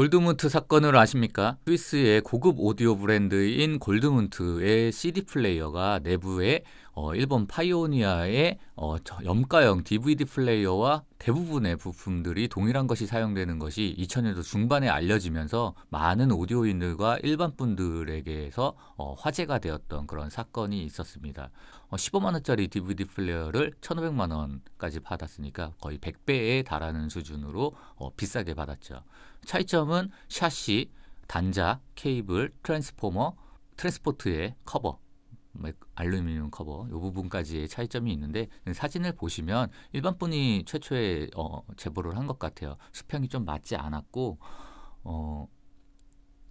골드문트 사건을 아십니까? 스위스의 고급 오디오 브랜드인 골드문트의 CD 플레이어가 내부에 어, 일본 파이오니아의 어, 저, 염가형 DVD 플레이어와 대부분의 부품들이 동일한 것이 사용되는 것이 2000년도 중반에 알려지면서 많은 오디오인들과 일반 분들에게서 어, 화제가 되었던 그런 사건이 있었습니다. 어, 15만 원짜리 DVD 플레이어를 1,500만 원까지 받았으니까 거의 100배에 달하는 수준으로 어, 비싸게 받았죠. 차이점은 샤시, 단자, 케이블, 트랜스포머, 트랜스포트의 커버, 뭐 알루미늄 커버 이 부분까지의 차이점이 있는데 사진을 보시면 일반 분이 최초에 어, 제보를 한 것 같아요. 수평이 좀 맞지 않았고 어,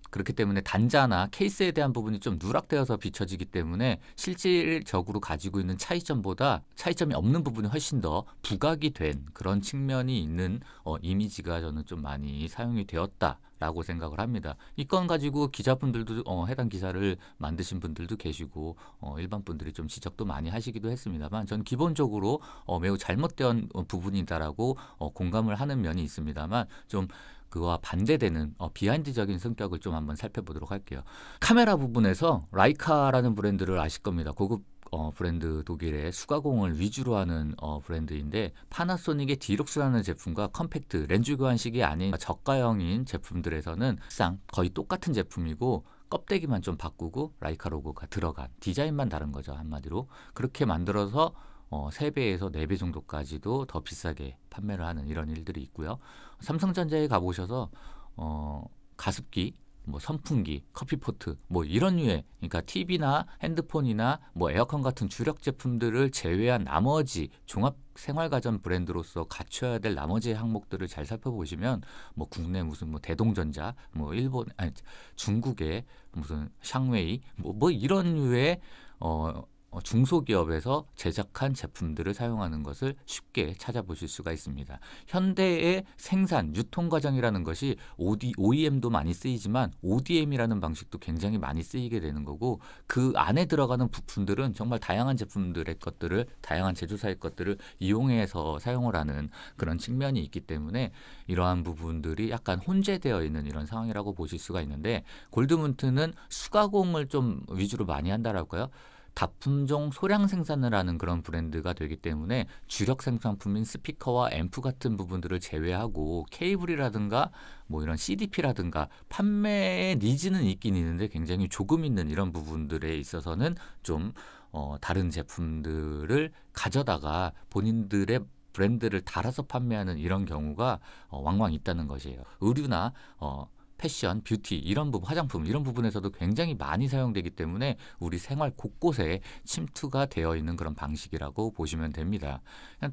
그렇기 때문에 단자나 케이스에 대한 부분이 좀 누락되어서 비춰지기 때문에 실질적으로 가지고 있는 차이점보다 차이점이 없는 부분이 훨씬 더 부각이 된 그런 측면이 있는 어, 이미지가 저는 좀 많이 사용이 되었다. 라고 생각을 합니다. 이 건 가지고 기자분들도 어, 해당 기사를 만드신 분들도 계시고 어, 일반 분들이 좀 지적도 많이 하시기도 했습니다만 전 기본적으로 어, 매우 잘못된 부분이다라고 어, 공감을 하는 면이 있습니다만 좀 그와 반대되는 어, 비하인드적인 성격을 좀 한번 살펴보도록 할게요. 카메라 부분에서 라이카라는 브랜드를 아실 겁니다. 고급 어, 브랜드 독일의 수가공을 위주로 하는 어, 브랜드인데 파나소닉의 디룩스라는 제품과 컴팩트 렌즈 교환식이 아닌 저가형인 제품들에서는 항상 거의 똑같은 제품이고 껍데기만 좀 바꾸고 라이카 로고가 들어간 디자인만 다른 거죠 한마디로 그렇게 만들어서 어, 3배에서 4배 정도까지도 더 비싸게 판매를 하는 이런 일들이 있고요. 삼성전자에 가보셔서 어, 가습기, 뭐 선풍기, 커피포트 뭐 이런 류의 그러니까 TV나 핸드폰이나 뭐 에어컨 같은 주력 제품들을 제외한 나머지 종합 생활가전 브랜드로서 갖춰야 될 나머지 항목들을 잘 살펴보시면 뭐 국내 무슨 뭐 대동전자, 뭐 일본 아니 중국의 무슨 샹웨이 뭐, 뭐 이런 류의 어 어, 중소기업에서 제작한 제품들을 사용하는 것을 쉽게 찾아보실 수가 있습니다. 현대의 생산, 유통 과정이라는 것이 OD, OEM도 많이 쓰이지만 ODM이라는 방식도 굉장히 많이 쓰이게 되는 거고 그 안에 들어가는 부품들은 정말 다양한 제품들의 것들을 다양한 제조사의 것들을 이용해서 사용을 하는 그런 측면이 있기 때문에 이러한 부분들이 약간 혼재되어 있는 이런 상황이라고 보실 수가 있는데 골드문트는 수가공을 좀 위주로 많이 한다라고요. 다품종 소량 생산을 하는 그런 브랜드가 되기 때문에 주력 생산품인 스피커와 앰프 같은 부분들을 제외하고 케이블이라든가 뭐 이런 CDP라든가 판매의 니즈는 있긴 있는데 굉장히 조금 있는 이런 부분들에 있어서는 좀 어, 다른 제품들을 가져다가 본인들의 브랜드를 달아서 판매하는 이런 경우가 어, 왕왕 있다는 것이에요. 의류나 어, 패션, 뷰티 이런 부분, 화장품 이런 부분에서도 굉장히 많이 사용되기 때문에 우리 생활 곳곳에 침투가 되어 있는 그런 방식이라고 보시면 됩니다.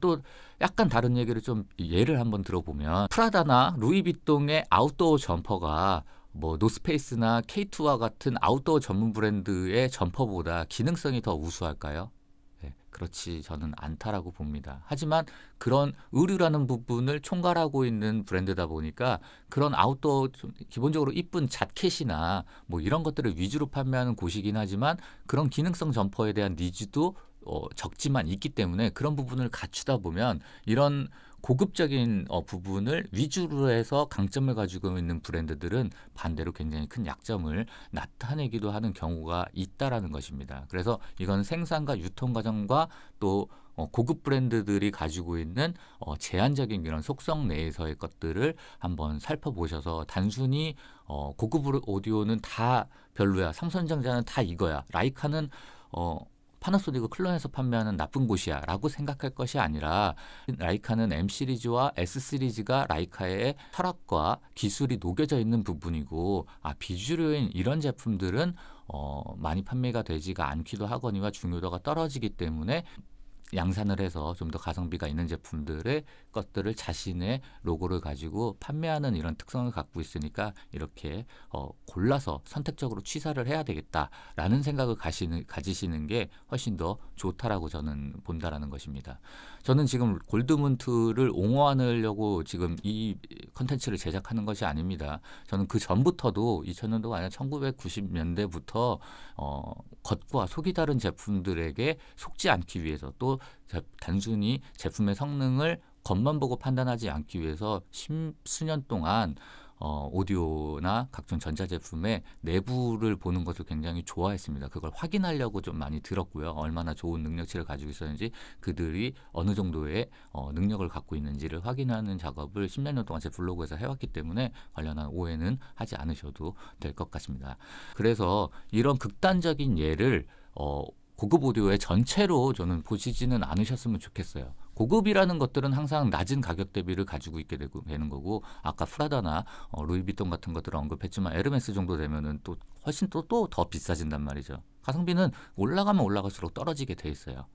또 약간 다른 얘기를 좀 예를 한번 들어보면 프라다나 루이비통의 아웃도어 점퍼가 뭐 노스페이스나 K2와 같은 아웃도어 전문 브랜드의 점퍼보다 기능성이 더 우수할까요? 그렇지 저는 않다라고 봅니다. 하지만 그런 의류라는 부분을 총괄하고 있는 브랜드다 보니까 그런 아웃도어 기본적으로 이쁜 자켓이나 뭐 이런 것들을 위주로 판매하는 곳이긴 하지만 그런 기능성 점퍼에 대한 니즈도 어, 적지만 있기 때문에 그런 부분을 갖추다 보면 이런 고급적인 어, 부분을 위주로 해서 강점을 가지고 있는 브랜드들은 반대로 굉장히 큰 약점을 나타내기도 하는 경우가 있다라는 것입니다. 그래서 이건 생산과 유통 과정과 또 어, 고급 브랜드들이 가지고 있는 어, 제한적인 이런 속성 내에서의 것들을 한번 살펴보셔서 단순히 어, 고급 오디오는 다 별로야, 삼선전자는다 이거야, 라이카는 어, 파나소닉을 클론해서 판매하는 나쁜 곳이야라고 생각할 것이 아니라 라이카는 M 시리즈와 S 시리즈가 라이카의 철학과 기술이 녹여져 있는 부분이고 아 비주류인 이런 제품들은 어, 많이 판매가 되지가 않기도 하거니와 중요도가 떨어지기 때문에 양산을 해서 좀 더 가성비가 있는 제품들의 것들을 자신의 로고를 가지고 판매하는 이런 특성을 갖고 있으니까 이렇게 어, 골라서 선택적으로 취사를 해야 되겠다라는 생각을 가시는, 가지시는 게 훨씬 더 좋다라고 저는 본다라는 것입니다. 저는 지금 골드문트를 옹호하려고 지금 이 컨텐츠를 제작하는 것이 아닙니다. 저는 그 전부터도 2000년도가 아니라 1990년대부터 어, 겉과 속이 다른 제품들에게 속지 않기 위해서 또이 단순히 제품의 성능을 겉만 보고 판단하지 않기 위해서 십수년 동안 어, 오디오나 각종 전자제품의 내부를 보는 것을 굉장히 좋아했습니다. 그걸 확인하려고 좀 많이 들었고요. 얼마나 좋은 능력치를 가지고 있었는지 그들이 어느 정도의 어, 능력을 갖고 있는지를 확인하는 작업을 십몇 년 동안 제 블로그에서 해왔기 때문에 관련한 오해는 하지 않으셔도 될 것 같습니다. 그래서 이런 극단적인 예를 어, 고급 오디오의 전체로 저는 보시지는 않으셨으면 좋겠어요. 고급이라는 것들은 항상 낮은 가격 대비를 가지고 있게 되고, 되는 거고 아까 프라다나 어, 루이비통 같은 것들을 언급했지만 에르메스 정도 되면은 또 훨씬 또 또 더 비싸진단 말이죠. 가성비는 올라가면 올라갈수록 떨어지게 돼 있어요.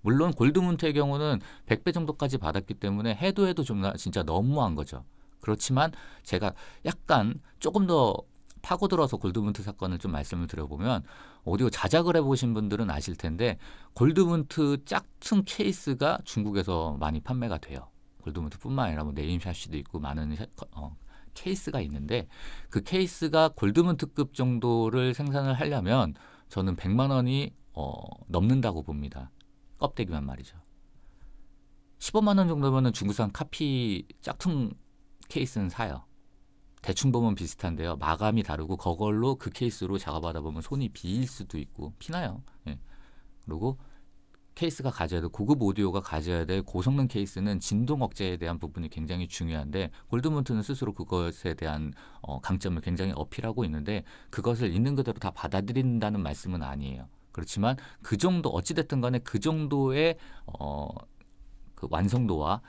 물론 골드문트의 경우는 100배 정도까지 받았기 때문에 해도 해도 좀 진짜 너무한 거죠. 그렇지만 제가 약간 조금 더 파고들어서 골드문트 사건을 좀 말씀을 드려보면 오디오 자작을 해보신 분들은 아실 텐데 골드문트 짝퉁 케이스가 중국에서 많이 판매가 돼요. 골드문트뿐만 아니라 뭐 네임샷시도 있고 많은 샤, 어, 케이스가 있는데 그 케이스가 골드문트급 정도를 생산을 하려면 저는 100만 원이 어, 넘는다고 봅니다. 껍데기만 말이죠. 15만 원정도면 중국산 카피 짝퉁 케이스는 사요. 대충 보면 비슷한데요. 마감이 다르고 그걸로 그 케이스로 작업하다 보면 손이 비일 수도 있고 피나요. 예. 그리고 케이스가 가져야 될 고급 오디오가 가져야 될 고성능 케이스는 진동 억제에 대한 부분이 굉장히 중요한데 골드문트는 스스로 그것에 대한 어, 강점을 굉장히 어필하고 있는데 그것을 있는 그대로 다 받아들인다는 말씀은 아니에요. 그렇지만 그 정도 어찌됐든 간에 그 정도의 어, 그 완성도와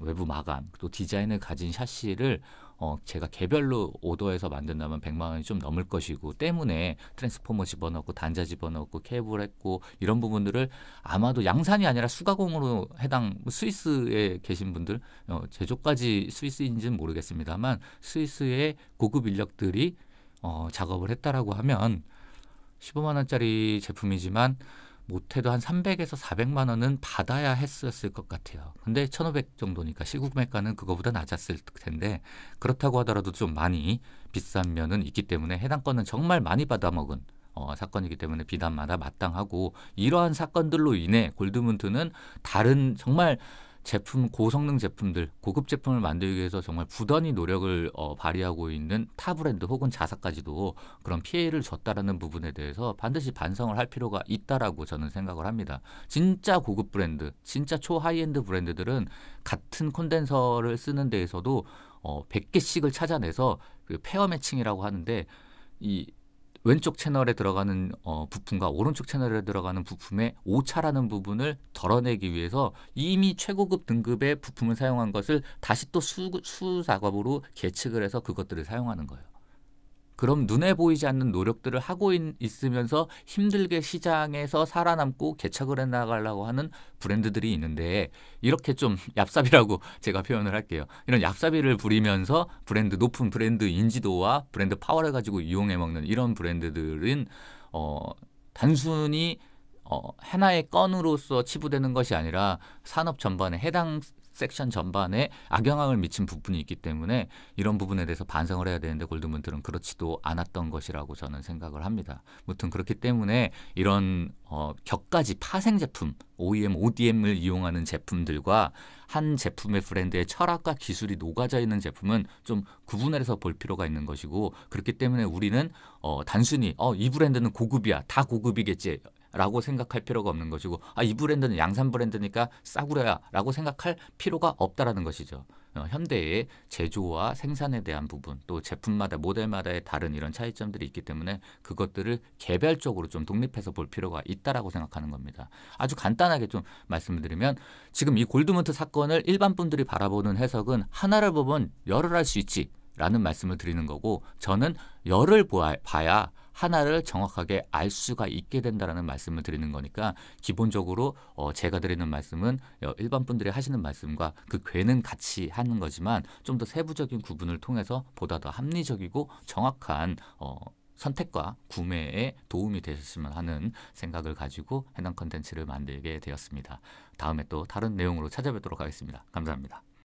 외부 마감 또 디자인을 가진 샷시를 어, 제가 개별로 오더해서 만든다면 100만 원이 좀 넘을 것이고 때문에 트랜스포머 집어넣고 단자 집어넣고 케이블 했고 이런 부분들을 아마도 양산이 아니라 수가공으로 해당 스위스에 계신 분들 어, 제조까지 스위스인지는 모르겠습니다만 스위스의 고급 인력들이 어, 작업을 했다라고 하면 15만 원짜리 제품이지만 못해도 한 300에서 400만 원은 받아야 했었을 것 같아요. 근데 1,500 정도니까 시국 매가는 그거보다 낮았을 텐데 그렇다고 하더라도 좀 많이 비싼 면은 있기 때문에 해당 건은 정말 많이 받아먹은 어, 사건이기 때문에 비단마다 마땅하고 이러한 사건들로 인해 골드문트는 다른 정말 제품 고성능 제품들 고급 제품을 만들기 위해서 정말 부단히 노력을 어, 발휘하고 있는 타 브랜드 혹은 자사까지도 그런 피해를 줬다라는 부분에 대해서 반드시 반성을 할 필요가 있다라고 저는 생각을 합니다. 진짜 고급 브랜드, 진짜 초하이엔드 브랜드들은 같은 콘덴서를 쓰는 데에서도 어, 100개씩을 찾아내서 그 페어 매칭이라고 하는데 이 왼쪽 채널에 들어가는 어, 부품과 오른쪽 채널에 들어가는 부품의 오차라는 부분을 덜어내기 위해서 이미 최고급 등급의 부품을 사용한 것을 다시 또 수, 수 작업으로 계측을 해서 그것들을 사용하는 거예요. 그럼 눈에 보이지 않는 노력들을 하고 있, 으면서 힘들게 시장에서 살아남고 개척을 해나가려고 하는 브랜드들이 있는데 이렇게 좀 얍삽이라고 제가 표현을 할게요. 이런 얍삽이를 부리면서 브랜드 높은 브랜드 인지도와 브랜드 파워를 가지고 이용해 먹는 이런 브랜드들은 어, 단순히 어, 하나의 건으로서 치부되는 것이 아니라 산업 전반에 해당 섹션 전반에 악영향을 미친 부분이 있기 때문에 이런 부분에 대해서 반성을 해야 되는데 골드문들은 그렇지도 않았던 것이라고 저는 생각을 합니다. 무튼 그렇기 때문에 이런 어, 격가지 파생 제품 OEM, ODM을 이용하는 제품들과 한 제품의 브랜드의 철학과 기술이 녹아져 있는 제품은 좀 구분해서 볼 필요가 있는 것이고 그렇기 때문에 우리는 어, 단순히 어, 이 브랜드는 고급이야 다 고급이겠지 라고 생각할 필요가 없는 것이고 아, 이 브랜드는 양산 브랜드니까 싸구려야 라고 생각할 필요가 없다라는 것이죠. 어, 현대의 제조와 생산에 대한 부분 또 제품마다 모델마다의 다른 이런 차이점들이 있기 때문에 그것들을 개별적으로 좀 독립해서 볼 필요가 있다라고 생각하는 겁니다. 아주 간단하게 좀 말씀드리면 지금 이 골드문트 사건을 일반 분들이 바라보는 해석은 하나를 보면 열을 할 수 있지 라는 말씀을 드리는 거고 저는 열을 봐야 하나를 정확하게 알 수가 있게 된다라는 말씀을 드리는 거니까 기본적으로 어 제가 드리는 말씀은 어, 일반 분들이 하시는 말씀과 그 괴는 같이 하는 거지만 좀 더 세부적인 구분을 통해서 보다 더 합리적이고 정확한 어 선택과 구매에 도움이 되셨으면 하는 생각을 가지고 해당 컨텐츠를 만들게 되었습니다. 다음에 또 다른 내용으로 찾아뵙도록 하겠습니다. 감사합니다.